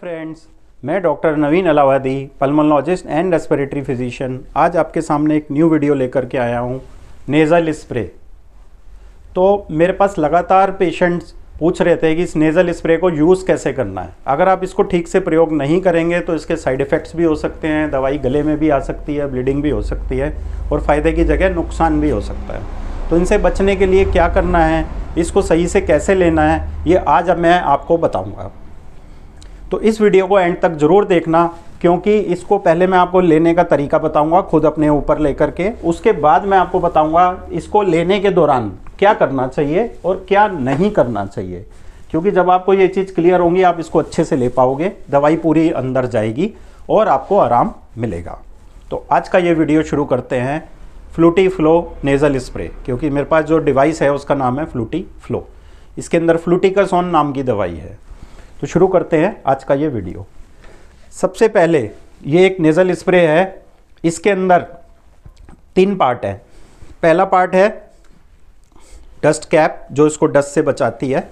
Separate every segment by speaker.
Speaker 1: friends मैं doctor Naveen Alawadi pulmonologist and respiratory physician आज आपके सामने एक न्यू वीडियो लेकर के आया हूँ नेज़ल स्प्रे तो मेरे पास लगातार पेशेंट्स पूछ रहे थे कि इस नेज़ल स्प्रे को यूज़ कैसे करना है अगर आप इसको ठीक से प्रयोग नहीं करेंगे तो इसके साइड इफ़ेक्ट्स भी हो सकते हैं दवाई गले में भी आ सकती है ब्लीडिंग भी हो सकती है और फ़ायदे की जगह नुकसान भी हो सकता है तो इनसे बचने के लिए क्या करना है इसको सही से कैसे लेना है ये आज मैं आपको बताऊँगा तो इस वीडियो को एंड तक ज़रूर देखना क्योंकि इसको पहले मैं आपको लेने का तरीका बताऊंगा खुद अपने ऊपर लेकर के उसके बाद मैं आपको बताऊंगा इसको लेने के दौरान क्या करना चाहिए और क्या नहीं करना चाहिए क्योंकि जब आपको ये चीज़ क्लियर होंगी आप इसको अच्छे से ले पाओगे दवाई पूरी अंदर जाएगी और आपको आराम मिलेगा तो आज का ये वीडियो शुरू करते हैं फ्लूटी फ्लो नेज़ल स्प्रे क्योंकि मेरे पास जो डिवाइस है उसका नाम है फ्लूटी फ्लो इसके अंदर फ्लूटिकासोन नाम की दवाई है तो शुरू करते हैं आज का ये वीडियो सबसे पहले ये एक नेज़ल स्प्रे है इसके अंदर तीन पार्ट है पहला पार्ट है डस्ट कैप जो इसको डस्ट से बचाती है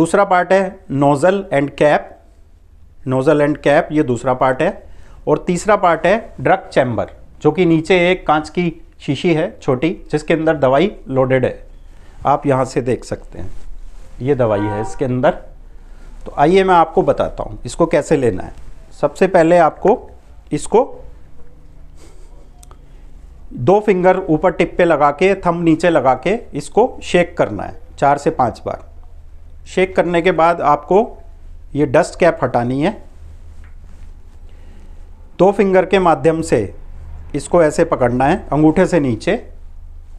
Speaker 1: दूसरा पार्ट है nozzle and cap nozzle and cap ये दूसरा पार्ट है और तीसरा पार्ट है ड्रग चैम्बर जो कि नीचे एक कांच की शीशी है छोटी जिसके अंदर दवाई लोडेड है आप यहाँ से देख सकते हैं ये दवाई है इसके अंदर तो आइए मैं आपको बताता हूँ इसको कैसे लेना है सबसे पहले आपको इसको दो फिंगर ऊपर टिप पे लगा के थम नीचे लगा के इसको शेक करना है चार से पाँच बार शेक करने के बाद आपको ये डस्ट कैप हटानी है दो फिंगर के माध्यम से इसको ऐसे पकड़ना है अंगूठे से नीचे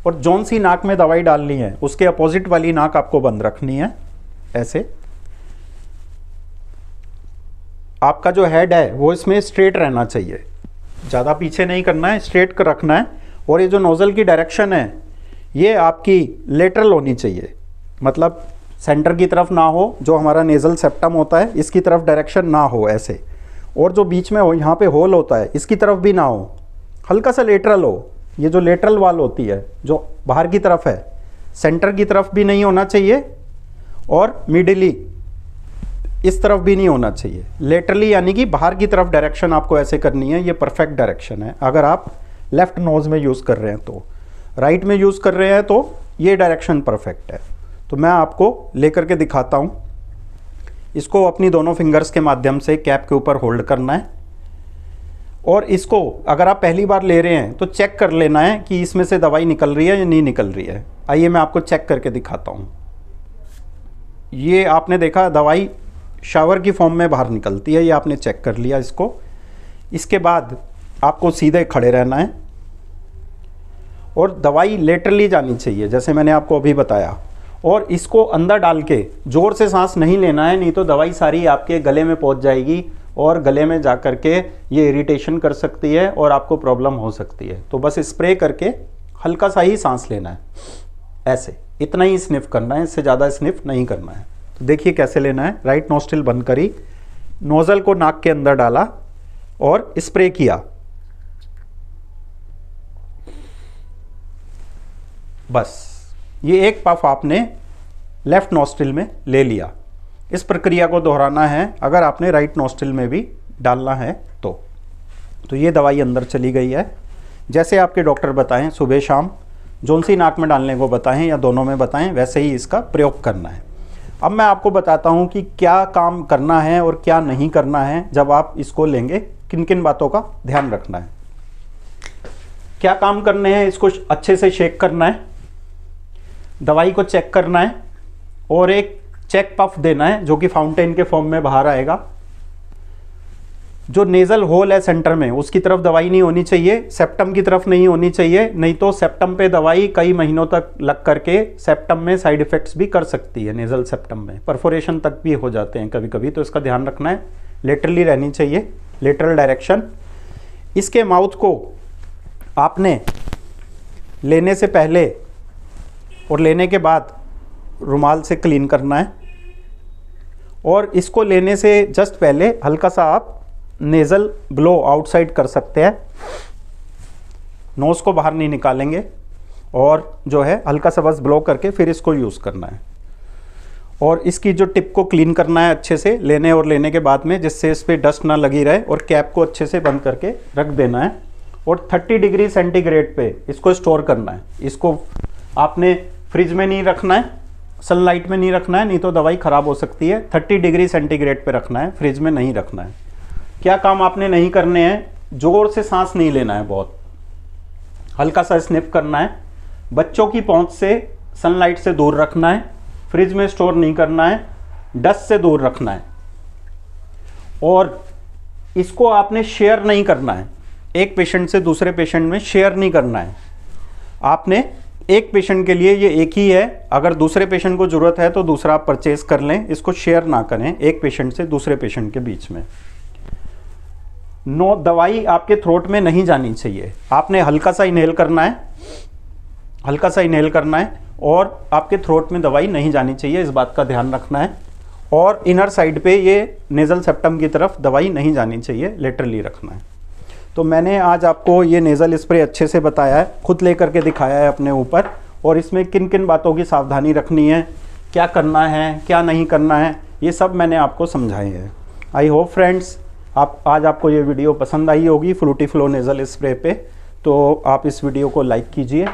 Speaker 1: और जौन सी नाक में दवाई डालनी है उसके अपोजिट वाली नाक आपको बंद रखनी है ऐसे आपका जो हेड है वो इसमें स्ट्रेट रहना चाहिए ज़्यादा पीछे नहीं करना है स्ट्रेट कर रखना है और ये जो नोज़ल की डायरेक्शन है ये आपकी लेटरल होनी चाहिए मतलब सेंटर की तरफ ना हो जो हमारा नेज़ल सेप्टम होता है इसकी तरफ डायरेक्शन ना हो ऐसे और जो बीच में हो यहाँ पे होल होता है इसकी तरफ भी ना हो हल्का सा लेटरल हो ये जो लेटरल वाल होती है जो बाहर की तरफ है सेंटर की तरफ भी नहीं होना चाहिए और मिडली इस तरफ भी नहीं होना चाहिए लेटरली यानी कि बाहर की तरफ डायरेक्शन आपको ऐसे करनी है ये परफेक्ट डायरेक्शन है अगर आप लेफ्ट नोज़ में यूज़ कर रहे हैं तो राइट right में यूज़ कर रहे हैं तो ये डायरेक्शन परफेक्ट है तो मैं आपको लेकर के दिखाता हूँ इसको अपनी दोनों फिंगर्स के माध्यम से कैप के ऊपर होल्ड करना है और इसको अगर आप पहली बार ले रहे हैं तो चेक कर लेना है कि इसमें से दवाई निकल रही है या नहीं निकल रही है आइए मैं आपको चेक करके दिखाता हूँ ये आपने देखा दवाई शावर की फॉर्म में बाहर निकलती है ये आपने चेक कर लिया इसको इसके बाद आपको सीधे खड़े रहना है और दवाई लेटरली जानी चाहिए जैसे मैंने आपको अभी बताया और इसको अंदर डाल के ज़ोर से सांस नहीं लेना है नहीं तो दवाई सारी आपके गले में पहुंच जाएगी और गले में जा कर के ये इरिटेशन कर सकती है और आपको प्रॉब्लम हो सकती है तो बस स्प्रे करके हल्का सा ही सांस लेना है ऐसे इतना ही स्निफ करना है इससे ज़्यादा स्निफ नहीं करना है तो देखिए कैसे लेना है राइट नोस्टिल बंद करी नोज़ल को नाक के अंदर डाला और स्प्रे किया बस ये एक पफ आपने लेफ़्ट नोस्टिल में ले लिया इस प्रक्रिया को दोहराना है अगर आपने राइट नोस्टिल में भी डालना है तो तो ये दवाई अंदर चली गई है जैसे आपके डॉक्टर बताएं सुबह शाम जोन सी नाक में डालने को बताएं या दोनों में बताएं वैसे ही इसका प्रयोग करना है अब मैं आपको बताता हूँ कि क्या काम करना है और क्या नहीं करना है जब आप इसको लेंगे किन किन बातों का ध्यान रखना है क्या काम करने हैं इसको अच्छे से शेक करना है दवाई को चेक करना है और एक चेक पफ देना है जो कि फाउंटेन के फॉर्म में बाहर आएगा जो नेजल होल है सेंटर में उसकी तरफ दवाई नहीं होनी चाहिए सेप्टम की तरफ नहीं होनी चाहिए नहीं तो सेप्टम पे दवाई कई महीनों तक लग करके सेप्टम में साइड इफेक्ट्स भी कर सकती है नेजल सेप्टम में परफोरेशन तक भी हो जाते हैं कभी कभी तो इसका ध्यान रखना है लेटरली रहनी चाहिए लेटरल डायरेक्शन इसके माउथ को आपने लेने से पहले और लेने के बाद रुमाल से क्लीन करना है और इसको लेने से जस्ट पहले हल्का सा आप नेज़ल ब्लो आउटसाइड कर सकते हैं नोज़ को बाहर नहीं निकालेंगे और जो है हल्का सा बस ब्लो करके फिर इसको यूज़ करना है और इसकी जो टिप को क्लीन करना है अच्छे से लेने और लेने के बाद में जिससे इस पर डस्ट ना लगी रहे और कैप को अच्छे से बंद करके रख देना है और 30 डिग्री सेंटीग्रेड पे इसको स्टोर करना है इसको आपने फ्रिज में नहीं रखना है सनलाइट में नहीं रखना है नहीं तो दवाई ख़राब हो सकती है 30 डिग्री सेंटीग्रेड पे रखना है फ्रिज में नहीं रखना है क्या काम आपने नहीं करने हैं ज़ोर से सांस नहीं लेना है बहुत हल्का सा स्निप करना है बच्चों की पहुँच से सनलाइट से दूर रखना है फ्रिज में स्टोर नहीं करना है डस्ट से दूर रखना है और इसको आपने शेयर नहीं करना है एक पेशेंट से दूसरे पेशेंट में शेयर नहीं करना है आपने एक पेशेंट के लिए ये एक ही है अगर दूसरे पेशेंट को ज़रूरत है तो दूसरा आप परचेज कर लें इसको शेयर ना करें एक पेशेंट से दूसरे पेशेंट के बीच में नो दवाई आपके थ्रोट में नहीं जानी चाहिए आपने हल्का सा इनहेल करना है हल्का सा इनहेल करना है और आपके थ्रोट में दवाई नहीं जानी चाहिए इस बात का ध्यान रखना है और इनर साइड पे ये नेज़ल सेप्टम की तरफ दवाई नहीं जानी चाहिए लेटरली रखना है तो मैंने आज आपको ये नेज़ल स्प्रे अच्छे से बताया है खुद ले करके दिखाया है अपने ऊपर और इसमें किन किन बातों की सावधानी रखनी है क्या करना है क्या नहीं करना है ये सब मैंने आपको समझाए हैं आई होप फ्रेंड्स आप आज आपको ये वीडियो पसंद आई होगी फ्लूटी फ्लो नेज़ल स्प्रे पे तो आप इस वीडियो को लाइक कीजिए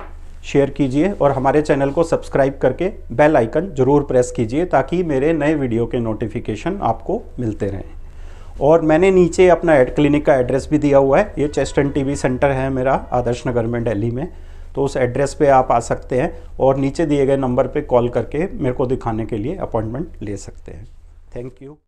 Speaker 1: शेयर कीजिए और हमारे चैनल को सब्सक्राइब करके बेल आइकन ज़रूर प्रेस कीजिए ताकि मेरे नए वीडियो के नोटिफिकेशन आपको मिलते रहें और मैंने नीचे अपना एड क्लिनिक का एड्रेस भी दिया हुआ है ये चेस्ट एंड टीबी सेंटर है मेरा आदर्श नगर में दिल्ली में तो उस एड्रेस पे आप आ सकते हैं और नीचे दिए गए नंबर पे कॉल करके मेरे को दिखाने के लिए अपॉइंटमेंट ले सकते हैं थैंक यू